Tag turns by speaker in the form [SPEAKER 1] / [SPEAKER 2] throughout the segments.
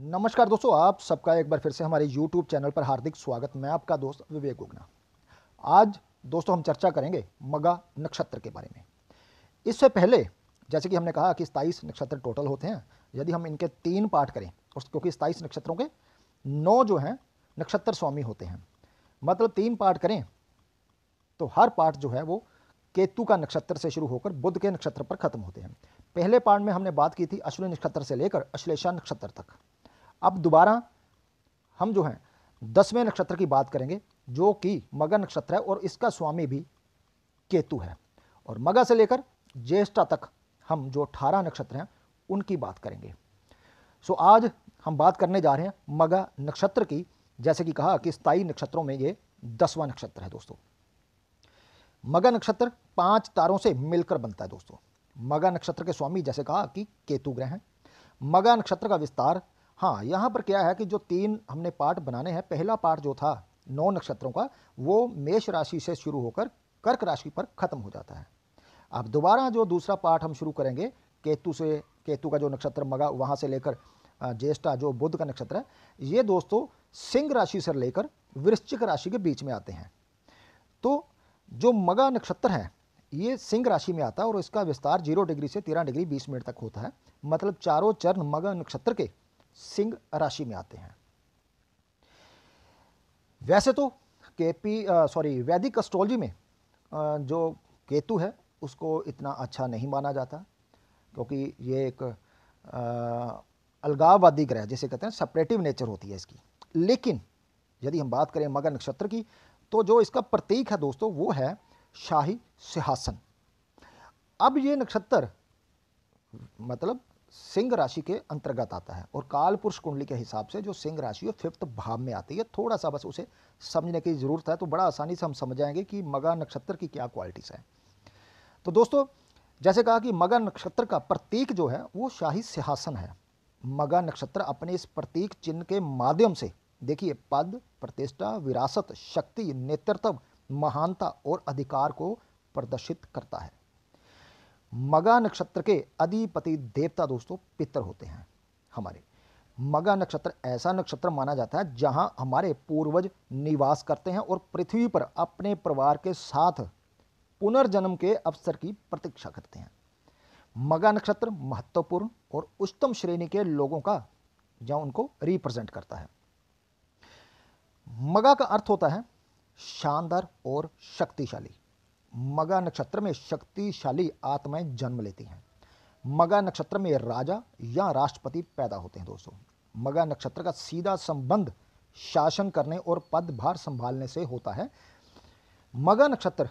[SPEAKER 1] नमस्कार दोस्तों आप सबका एक बार फिर से हमारे YouTube चैनल पर हार्दिक स्वागत मैं आपका दोस्त विवेक उगना आज दोस्तों हम चर्चा करेंगे मगा नक्षत्र के बारे में इससे पहले जैसे कि हमने कहा कि सताईस नक्षत्र टोटल होते हैं यदि हम इनके तीन पार्ट करें उस क्योंकि स्थाईस नक्षत्रों के नौ जो हैं नक्षत्र स्वामी होते हैं मतलब तीन पार्ट करें तो हर पार्ट जो है वो केतु का नक्षत्र से शुरू होकर बुद्ध के नक्षत्र पर खत्म होते हैं पहले पार्ट में हमने बात की थी अश्विनी नक्षत्र से लेकर अश्लेषा नक्षत्र तक अब दोबारा हम जो हैं दसवें नक्षत्र की बात करेंगे जो कि मगर नक्षत्र है और इसका स्वामी भी केतु है और मगा से लेकर ज्येष्ठा तक हम जो अठारह नक्षत्र हैं उनकी बात करेंगे सो आज हम बात करने जा रहे हैं मगा नक्षत्र की जैसे कि कहा कि स्थायी नक्षत्रों में ये दसवां नक्षत्र है दोस्तों मगा नक्षत्र पांच तारों से मिलकर बनता है दोस्तों मगा नक्षत्र के स्वामी जैसे कहा कि केतु ग्रह हैं मगा नक्षत्र का विस्तार हाँ यहाँ पर क्या है कि जो तीन हमने पार्ट बनाने हैं पहला पार्ट जो था नौ नक्षत्रों का वो मेष राशि से शुरू होकर कर्क राशि पर ख़त्म हो जाता है अब दोबारा जो दूसरा पार्ट हम शुरू करेंगे केतु से केतु का जो नक्षत्र मगा वहाँ से लेकर ज्येष्ठा जो बुद्ध का नक्षत्र है ये दोस्तों सिंह राशि से लेकर वृश्चिक राशि के बीच में आते हैं तो जो मगा नक्षत्र है ये सिंह राशि में आता है और इसका विस्तार जीरो डिग्री से तेरह डिग्री बीस मिनट तक होता है मतलब चारों चरण मगा नक्षत्र के सिंह राशि में आते हैं वैसे तो केपी सॉरी वैदिक एस्ट्रोलॉजी में आ, जो केतु है उसको इतना अच्छा नहीं माना जाता क्योंकि ये एक अलगाववादी ग्रह जिसे कहते हैं सेपरेटिव नेचर होती है इसकी लेकिन यदि हम बात करें मगर नक्षत्र की तो जो इसका प्रतीक है दोस्तों वो है शाही सिंहासन अब ये नक्षत्र मतलब सिंह राशि के अंतर्गत आता है और काल पुरुष कुंडली के हिसाब से जो सिंह राशि है फिफ्थ भाव में आती है थोड़ा सा बस उसे समझने की ज़रूरत है तो बड़ा आसानी से हम समझ जाएंगे कि मगा नक्षत्र की क्या क्वालिटीज़ हैं तो दोस्तों जैसे कहा कि मगा नक्षत्र का प्रतीक जो है वो शाही सिंहासन है मगा नक्षत्र अपने इस प्रतीक चिन्ह के माध्यम से देखिए पद प्रतिष्ठा विरासत शक्ति नेतृत्व महानता और अधिकार को प्रदर्शित करता है मगा नक्षत्र के अधिपति देवता दोस्तों पितर होते हैं हमारे मगा नक्षत्र ऐसा नक्षत्र माना जाता है जहां हमारे पूर्वज निवास करते हैं और पृथ्वी पर अपने परिवार के साथ पुनर्जन्म के अवसर की प्रतीक्षा करते हैं मगा नक्षत्र महत्वपूर्ण और उच्चतम श्रेणी के लोगों का या उनको रिप्रेजेंट करता है मगा का अर्थ होता है शानदार और शक्तिशाली मगा नक्षत्र में शक्तिशाली आत्माएं जन्म लेती हैं मगा नक्षत्र में राजा या राष्ट्रपति पैदा होते हैं दोस्तों मगा नक्षत्र का सीधा संबंध शासन करने और पदभार संभालने से होता है मगा नक्षत्र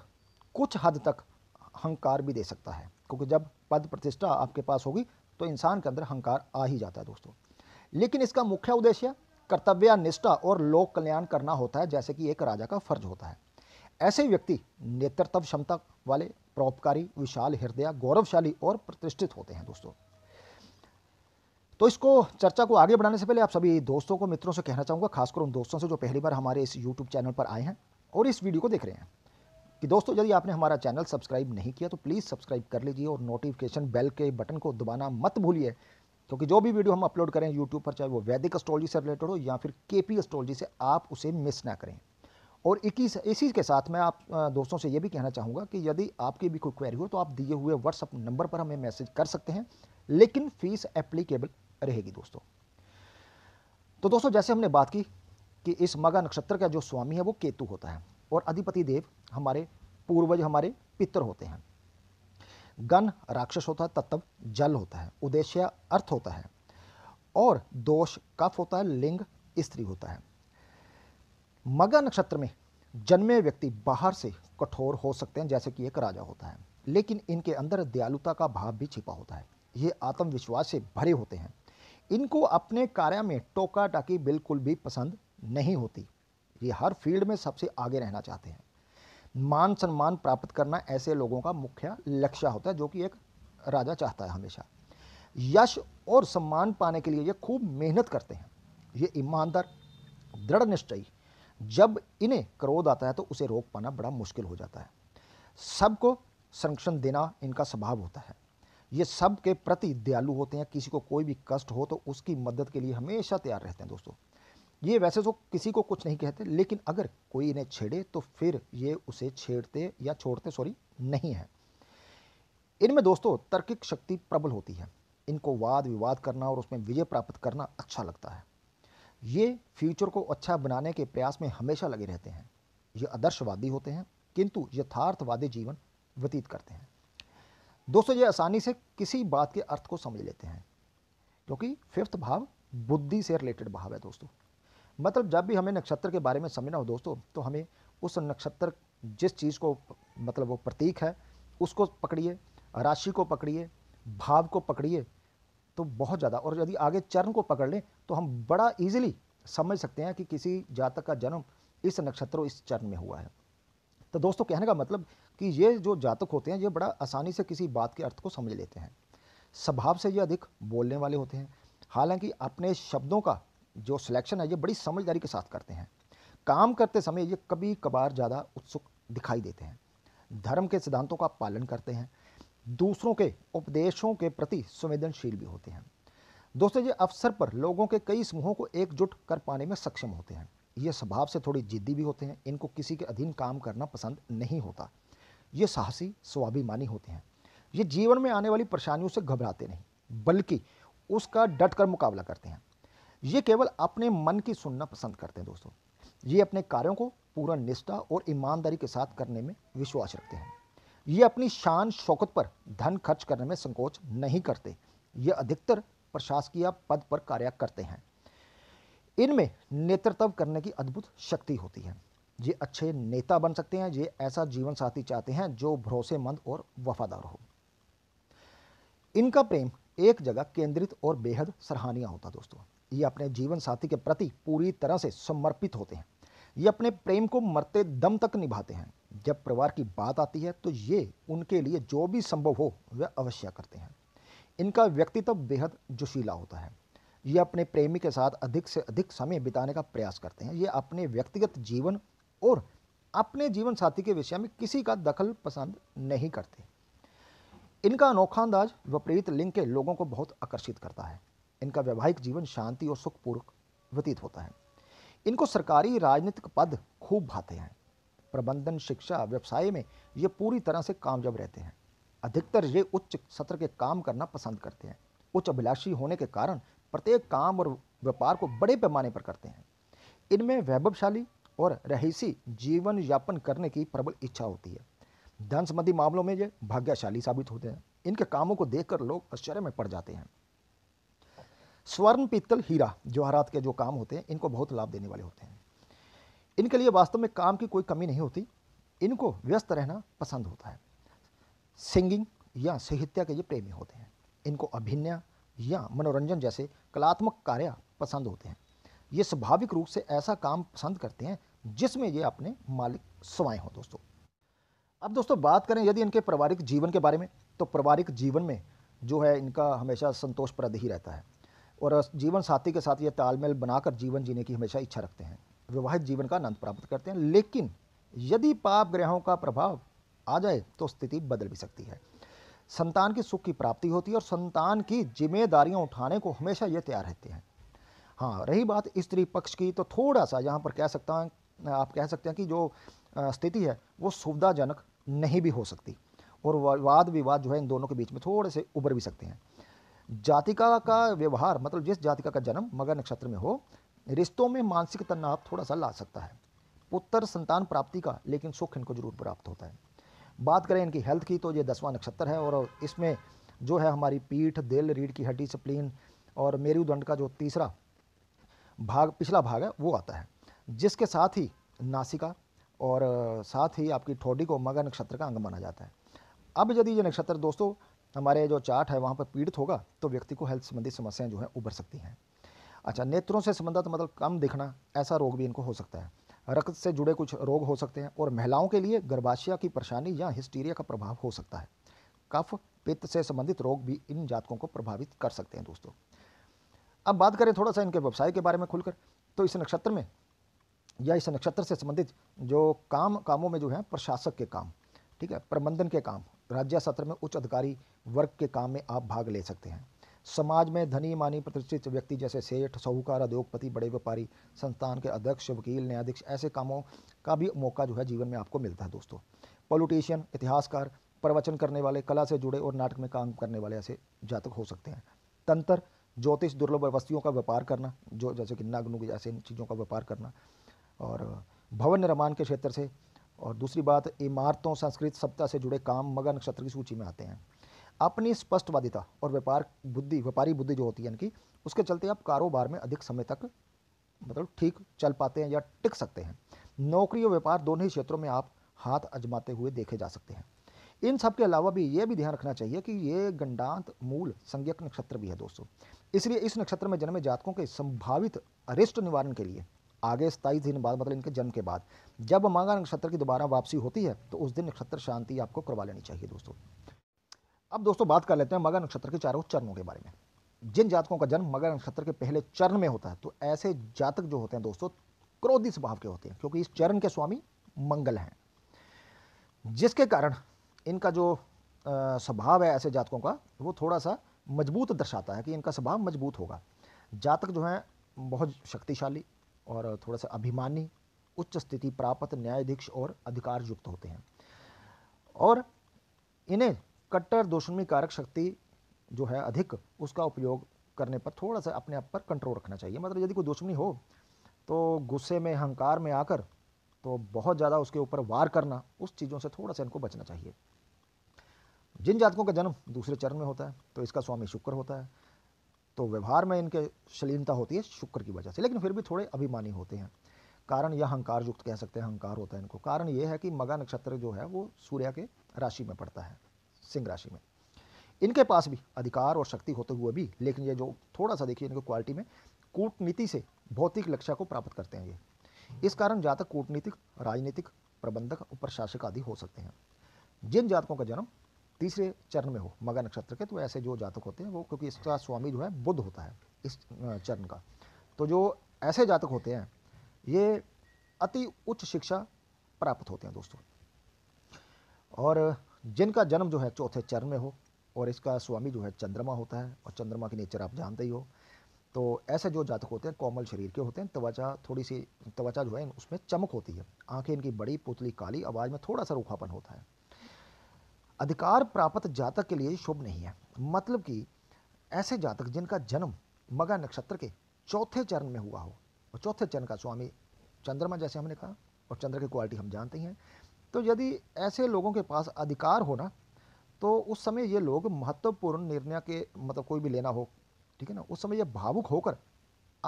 [SPEAKER 1] कुछ हद तक हंकार भी दे सकता है क्योंकि जब पद प्रतिष्ठा आपके पास होगी तो इंसान के अंदर हंकार आ ही जाता है दोस्तों लेकिन इसका मुख्य उद्देश्य कर्तव्य निष्ठा और लोक कल्याण करना होता है जैसे कि एक राजा का फर्ज होता है ऐसे व्यक्ति नेतृत्व क्षमता वाले प्रोपकारी विशाल हृदय गौरवशाली और प्रतिष्ठित होते हैं दोस्तों तो इसको चर्चा को आगे बढ़ाने से पहले आप सभी दोस्तों को मित्रों से कहना चाहूँगा खासकर उन दोस्तों से जो पहली बार हमारे इस यूट्यूब चैनल पर आए हैं और इस वीडियो को देख रहे हैं कि दोस्तों यदि आपने हमारा चैनल सब्सक्राइब नहीं किया तो प्लीज़ सब्सक्राइब कर लीजिए और नोटिफिकेशन बेल के बटन को दबाना मत भूलिए क्योंकि जो भी वीडियो हम अपलोड करें यूट्यूब पर चाहे वो वैदिक एस्ट्रोलॉजी से रिलेटेड हो या फिर के पी से आप उसे मिस ना करें और इक्कीस इसी के साथ मैं आप दोस्तों से ये भी कहना चाहूँगा कि यदि आपकी भी कोई क्वेरी हो तो आप दिए हुए व्हाट्सअप नंबर पर हमें मैसेज कर सकते हैं लेकिन फीस एप्लीकेबल रहेगी दोस्तों तो दोस्तों जैसे हमने बात की कि इस मगा नक्षत्र का जो स्वामी है वो केतु होता है और अधिपति देव हमारे पूर्वज हमारे पितर होते हैं गण राक्षस होता है तत्व जल होता है उद्देश्य अर्थ होता है और दोष कफ होता है लिंग स्त्री होता है मगा नक्षत्र में जन्मे व्यक्ति बाहर से कठोर हो सकते हैं जैसे कि एक राजा होता है लेकिन इनके अंदर दयालुता का भाव भी छिपा होता है ये आत्मविश्वास से भरे होते हैं इनको अपने कार्य में टोका टाकी बिल्कुल भी पसंद नहीं होती ये हर फील्ड में सबसे आगे रहना चाहते हैं मान सम्मान प्राप्त करना ऐसे लोगों का मुख्य लक्ष्य होता है जो कि एक राजा चाहता है हमेशा यश और सम्मान पाने के लिए ये खूब मेहनत करते हैं ये ईमानदार दृढ़ निश्चयी जब इन्हें क्रोध आता है तो उसे रोक पाना बड़ा मुश्किल हो जाता है सबको संरक्षण देना इनका स्वभाव होता है ये सब के प्रति दयालु होते हैं किसी को कोई भी कष्ट हो तो उसकी मदद के लिए हमेशा तैयार रहते हैं दोस्तों ये वैसे तो किसी को कुछ नहीं कहते लेकिन अगर कोई इन्हें छेड़े तो फिर ये उसे छेड़ते या छोड़ते सॉरी नहीं है इनमें दोस्तों तर्किक शक्ति प्रबल होती है इनको वाद विवाद करना और उसमें विजय प्राप्त करना अच्छा लगता है ये फ्यूचर को अच्छा बनाने के प्रयास में हमेशा लगे रहते हैं ये आदर्शवादी होते हैं किंतु यथार्थवादी जीवन व्यतीत करते हैं दोस्तों ये आसानी से किसी बात के अर्थ को समझ लेते हैं क्योंकि फिफ्थ भाव बुद्धि से रिलेटेड भाव है दोस्तों मतलब जब भी हमें नक्षत्र के बारे में समझना हो दोस्तों तो हमें उस नक्षत्र जिस चीज़ को मतलब वो प्रतीक है उसको पकड़िए राशि को पकड़िए भाव को पकड़िए तो बहुत ज़्यादा और यदि आगे चरण को पकड़ लें तो हम बड़ा ईजिली समझ सकते हैं कि किसी जातक का जन्म इस नक्षत्र इस चरण में हुआ है तो दोस्तों कहने का मतलब कि ये जो जातक होते हैं ये बड़ा आसानी से किसी बात के अर्थ को समझ लेते हैं स्वभाव से ये अधिक बोलने वाले होते हैं हालांकि अपने शब्दों का जो सिलेक्शन है ये बड़ी समझदारी के साथ करते हैं काम करते समय ये कभी कभार ज़्यादा उत्सुक दिखाई देते हैं धर्म के सिद्धांतों का पालन करते हैं दूसरों के उपदेशों के प्रति संवेदनशील भी होते हैं दोस्तों ये अवसर पर लोगों के कई समूहों को एकजुट कर पाने में सक्षम होते हैं ये स्वभाव से थोड़ी जिद्दी भी होते हैं इनको किसी के अधीन काम करना पसंद नहीं होता ये साहसी स्वाभिमानी होते हैं ये जीवन में आने वाली परेशानियों से घबराते नहीं बल्कि उसका डट कर मुकाबला करते हैं ये केवल अपने मन की सुनना पसंद करते हैं दोस्तों ये अपने कार्यों को पूरा निष्ठा और ईमानदारी के साथ करने में विश्वास रखते हैं ये अपनी शान शौकत पर धन खर्च करने में संकोच नहीं करते ये अधिकतर प्रशासकीय पद पर कार्य करते हैं इनमें नेतृत्व करने की अद्भुत शक्ति होती है ये अच्छे नेता बन सकते हैं ये ऐसा जीवन साथी चाहते हैं जो भरोसेमंद और वफादार हो इनका प्रेम एक जगह केंद्रित और बेहद सराहनीय होता दोस्तों ये अपने जीवन साथी के प्रति पूरी तरह से समर्पित होते हैं ये अपने प्रेम को मरते दम तक निभाते हैं जब परिवार की बात आती है तो ये उनके लिए जो भी संभव हो वह अवश्य करते हैं इनका व्यक्तित्व बेहद जोशीला होता है ये अपने प्रेमी के साथ अधिक से अधिक समय बिताने का प्रयास करते हैं ये अपने व्यक्तिगत जीवन और अपने जीवन साथी के विषय में किसी का दखल पसंद नहीं करते इनका अनोखा अंदाज विपरीत लिंग के लोगों को बहुत आकर्षित करता है इनका वैवाहिक जीवन शांति और सुखपूर्वक व्यतीत होता है इनको सरकारी राजनीतिक पद खूब भाते हैं प्रबंधन शिक्षा व्यवसाय में ये पूरी तरह से कामयाब रहते हैं अधिकतर ये उच्च सत्र के काम करना पसंद करते हैं उच्च अभिलाषी होने के कारण प्रत्येक काम और व्यापार को बड़े पैमाने पर करते हैं इनमें वैभवशाली और रहीसी जीवन यापन करने की प्रबल इच्छा होती है धन संबंधी मामलों में ये भाग्यशाली साबित होते हैं इनके कामों को देखकर लोग आश्चर्य में पड़ जाते हैं स्वर्ण पीतल हीरा जवाहरात के जो काम होते हैं इनको बहुत लाभ देने वाले होते हैं इनके लिए वास्तव में काम की कोई कमी नहीं होती इनको व्यस्त रहना पसंद होता है सिंगिंग या साहित्य के ये प्रेमी होते हैं इनको अभिनय या मनोरंजन जैसे कलात्मक कार्य पसंद होते हैं ये स्वाभाविक रूप से ऐसा काम पसंद करते हैं जिसमें ये अपने मालिक स्वाएँ हों दोस्तों अब दोस्तों बात करें यदि इनके पारिवारिक जीवन के बारे में तो पारिवारिक जीवन में जो है इनका हमेशा संतोषप्रद ही रहता है और जीवन साथी के साथ ये तालमेल बनाकर जीवन जीने की हमेशा इच्छा रखते हैं विवाहित जीवन का आनंद प्राप्त करते हैं लेकिन यदि पाप ग्रहों का प्रभाव आ जाए तो स्थिति बदल भी सकती है संतान की सुख की प्राप्ति होती है और संतान की जिम्मेदारियां उठाने को हमेशा ये तैयार रहते हैं हाँ रही बात स्त्री पक्ष की तो थोड़ा सा यहाँ पर कह सकता है आप कह सकते हैं कि जो स्थिति है वो सुविधाजनक नहीं भी हो सकती और वाद विवाद जो है इन दोनों के बीच में थोड़े से उभर भी सकते हैं जातिका का व्यवहार मतलब जिस जातिका का जन्म मगर नक्षत्र में हो रिश्तों में मानसिक तनाव थोड़ा सा ला सकता है पुत्र संतान प्राप्ति का लेकिन सुख इनको जरूर प्राप्त होता है बात करें इनकी हेल्थ की तो ये दसवां नक्षत्र है और इसमें जो है हमारी पीठ दिल रीढ़ की हड्डी स्प्लीन और मेरुदंड का जो तीसरा भाग पिछला भाग है वो आता है जिसके साथ ही नासिका और साथ ही आपकी ठोडी को मगर नक्षत्र का अंग माना जाता है अब यदि ये नक्षत्र दोस्तों हमारे जो चार्ट है वहाँ पर पीड़ित होगा तो व्यक्ति को हेल्थ संबंधी समस्याएं जो है उभर सकती हैं अच्छा नेत्रों से संबंधित मतलब कम दिखना ऐसा रोग भी इनको हो सकता है रक्त से जुड़े कुछ रोग हो सकते हैं और महिलाओं के लिए गर्भाशय की परेशानी या हिस्टीरिया का प्रभाव हो सकता है कफ पित्त से संबंधित रोग भी इन जातकों को प्रभावित कर सकते हैं दोस्तों अब बात करें थोड़ा सा इनके व्यवसाय के बारे में खुलकर तो इस नक्षत्र में या इस नक्षत्र से संबंधित जो काम कामों में जो है प्रशासक के काम ठीक है प्रबंधन के काम राज्य सत्र में उच्च अधिकारी वर्ग के काम में आप भाग ले सकते हैं समाज में धनी मानी प्रतिष्ठित व्यक्ति जैसे सेठ साहूकार उद्योगपति बड़े व्यापारी संस्थान के अध्यक्ष वकील न्यायाधीश ऐसे कामों का भी मौका जो है जीवन में आपको मिलता है दोस्तों पॉलिटिशियन इतिहासकार प्रवचन करने वाले कला से जुड़े और नाटक में काम करने वाले ऐसे जातक हो सकते हैं तंत्र ज्योतिष दुर्लभ वस्तुओं का व्यापार करना जो जैसे कि नागनुग जैसे इन चीज़ों का व्यापार करना और भवन निर्माण के क्षेत्र से और दूसरी बात इमारतों संस्कृत सप्ताह से जुड़े काम मगर नक्षत्र की सूची में आते हैं अपनी स्पष्टवादिता और व्यापार बुद्धि व्यापारी बुद्धि जो होती है इनकी उसके चलते आप कारोबार में अधिक समय तक मतलब ठीक चल पाते हैं या टिक सकते हैं नौकरी और व्यापार दोनों ही क्षेत्रों में आप हाथ अजमाते हुए देखे जा सकते हैं इन सब के अलावा भी ये भी ध्यान रखना चाहिए कि ये गंडांत मूल संज्ञक नक्षत्र भी है दोस्तों इसलिए इस नक्षत्र में जन्मे जातकों के संभावित अरिष्ट निवारण के लिए आगे सताईस दिन बाद मतलब इनके जन्म के बाद जब मांगा नक्षत्र की दोबारा वापसी होती है तो उस दिन नक्षत्र शांति आपको करवा लेनी चाहिए दोस्तों अब दोस्तों बात कर लेते हैं मगर नक्षत्र के चारों चरणों के बारे में जिन जातकों का जन्म मगर नक्षत्र के पहले चरण में होता है तो ऐसे जातक जो होते हैं दोस्तों क्रोधी स्वभाव के होते हैं क्योंकि इस चरण के स्वामी मंगल हैं जिसके कारण इनका जो स्वभाव है ऐसे जातकों का वो थोड़ा सा मजबूत दर्शाता है कि इनका स्वभाव मजबूत होगा जातक जो हैं बहुत शक्तिशाली और थोड़ा सा अभिमानी उच्च स्थिति प्राप्त न्यायाधीश और अधिकार युक्त होते हैं और इन्हें कट्टर दोषमी कारक शक्ति जो है अधिक उसका उपयोग करने पर थोड़ा सा अपने आप पर कंट्रोल रखना चाहिए मतलब यदि कोई दुश्मनी हो तो गुस्से में अहंकार में आकर तो बहुत ज़्यादा उसके ऊपर वार करना उस चीज़ों से थोड़ा सा इनको बचना चाहिए जिन जातकों का जन्म दूसरे चरण में होता है तो इसका स्वामी शुक्र होता है तो व्यवहार में इनके शलीनता होती है शुक्र की वजह से लेकिन फिर भी थोड़े अभिमानी होते हैं कारण यह हंकार युक्त कह सकते हैं अहंकार होता है इनको कारण ये है कि मगा नक्षत्र जो है वो सूर्य के राशि में पड़ता है सिंह राशि में इनके पास भी अधिकार और शक्ति होते हुए भी लेकिन ये जो थोड़ा सा देखिए इनकी क्वालिटी में कूटनीति से भौतिक लक्ष्य को प्राप्त करते हैं ये इस कारण जातक कूटनीतिक राजनीतिक प्रबंधक और प्रशासक आदि हो सकते हैं जिन जातकों का जन्म तीसरे चरण में हो मगा नक्षत्र के तो ऐसे जो जातक होते हैं वो क्योंकि इसका स्वामी जो है बुद्ध होता है इस चरण का तो जो ऐसे जातक होते हैं ये अति उच्च शिक्षा प्राप्त होते हैं दोस्तों और जिनका जन्म जो है चौथे चरण में हो और इसका स्वामी जो है चंद्रमा होता है और चंद्रमा की नेचर आप जानते ही हो तो ऐसे जो जातक होते हैं कोमल शरीर के होते हैं त्वचा थोड़ी सी त्वचा जो है उसमें चमक होती है आंखें इनकी बड़ी पुतली काली आवाज़ में थोड़ा सा रूखापन होता है अधिकार प्राप्त जातक के लिए शुभ नहीं है मतलब कि ऐसे जातक जिनका जन्म मगा नक्षत्र के चौथे चरण में हुआ हो और चौथे चरण का स्वामी चंद्रमा जैसे हमने कहा और चंद्र की क्वालिटी हम जानते हैं तो यदि ऐसे लोगों के पास अधिकार हो ना तो उस समय ये लोग महत्वपूर्ण निर्णय के मतलब कोई भी लेना हो ठीक है ना उस समय ये भावुक होकर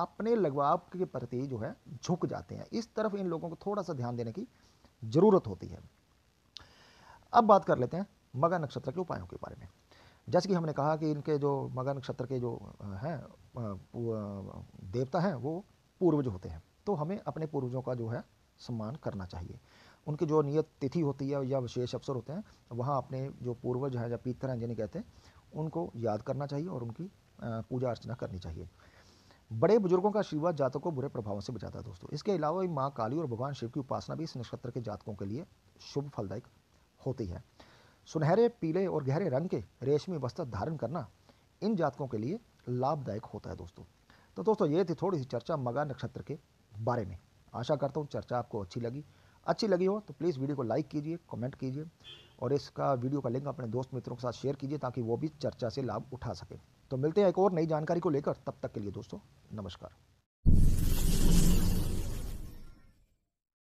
[SPEAKER 1] अपने लगवाब के प्रति जो है झुक जाते हैं इस तरफ इन लोगों को थोड़ा सा ध्यान देने की ज़रूरत होती है अब बात कर लेते हैं मगा नक्षत्र के उपायों के बारे में जैसे कि हमने कहा कि इनके जो मगा नक्षत्र के जो हैं देवता हैं वो पूर्वज होते हैं तो हमें अपने पूर्वजों का जो है सम्मान करना चाहिए उनकी जो नियत तिथि होती है या विशेष अवसर होते हैं वहाँ अपने जो पूर्वज हैं या पीतर हैं जिन्हें कहते हैं उनको याद करना चाहिए और उनकी पूजा अर्चना करनी चाहिए बड़े बुजुर्गों का आशीर्वाद जातकों को बुरे प्रभावों से बचाता है दोस्तों इसके अलावा माँ काली और भगवान शिव की उपासना भी इस नक्षत्र के जातकों के लिए शुभ फलदायक होती है सुनहरे पीले और गहरे रंग के रेशमी वस्त्र धारण करना इन जातकों के लिए लाभदायक होता है दोस्तों तो दोस्तों ये थी थोड़ी सी चर्चा मगा नक्षत्र के बारे में आशा करता हूँ चर्चा आपको अच्छी लगी अच्छी लगी हो तो प्लीज़ वीडियो को लाइक कीजिए कमेंट कीजिए और इसका वीडियो का लिंक अपने दोस्त मित्रों के साथ शेयर कीजिए ताकि वो भी चर्चा से लाभ उठा सके तो मिलते हैं एक और नई जानकारी को लेकर तब तक के लिए दोस्तों नमस्कार